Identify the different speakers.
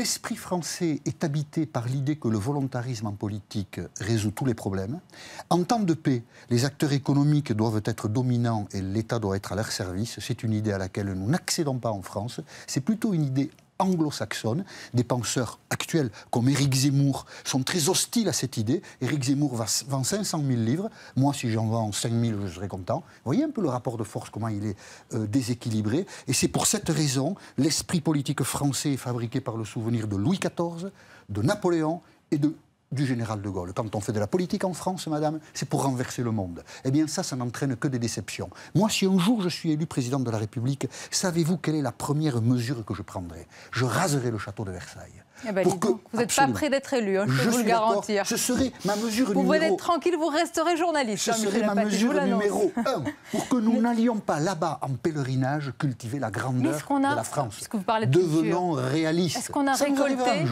Speaker 1: L'esprit français est habité par l'idée que le volontarisme en politique résout tous les problèmes. En temps de paix, les acteurs économiques doivent être dominants et l'État doit être à leur service. C'est une idée à laquelle nous n'accédons pas en France. C'est plutôt une idée anglo-saxonne. Des penseurs actuels comme Eric Zemmour sont très hostiles à cette idée. Eric Zemmour vend 500 000 livres. Moi, si j'en vends 5 000, je serai content. Vous voyez un peu le rapport de force, comment il est euh, déséquilibré. Et c'est pour cette raison, l'esprit politique français est fabriqué par le souvenir de Louis XIV, de Napoléon et de du général de Gaulle. Quand on fait de la politique en France, madame, c'est pour renverser le monde. Eh bien, ça, ça n'entraîne que des déceptions. Moi, si un jour je suis élu président de la République, savez-vous quelle est la première mesure que je prendrai Je raserai le château de Versailles.
Speaker 2: Eh ben, pour que, vous n'êtes pas prêt d'être élu, hein, je peux vous le garantir. Ce
Speaker 3: serait ma mesure
Speaker 1: vous numéro... Vous être
Speaker 2: tranquille, vous resterez journaliste. Ce hein, serait ma mesure numéro
Speaker 3: un, pour que nous n'allions pas là-bas, en pèlerinage, cultiver la grandeur de la France. Parce que vous parlez de Devenons réalistes. Est-ce qu'on a récolté...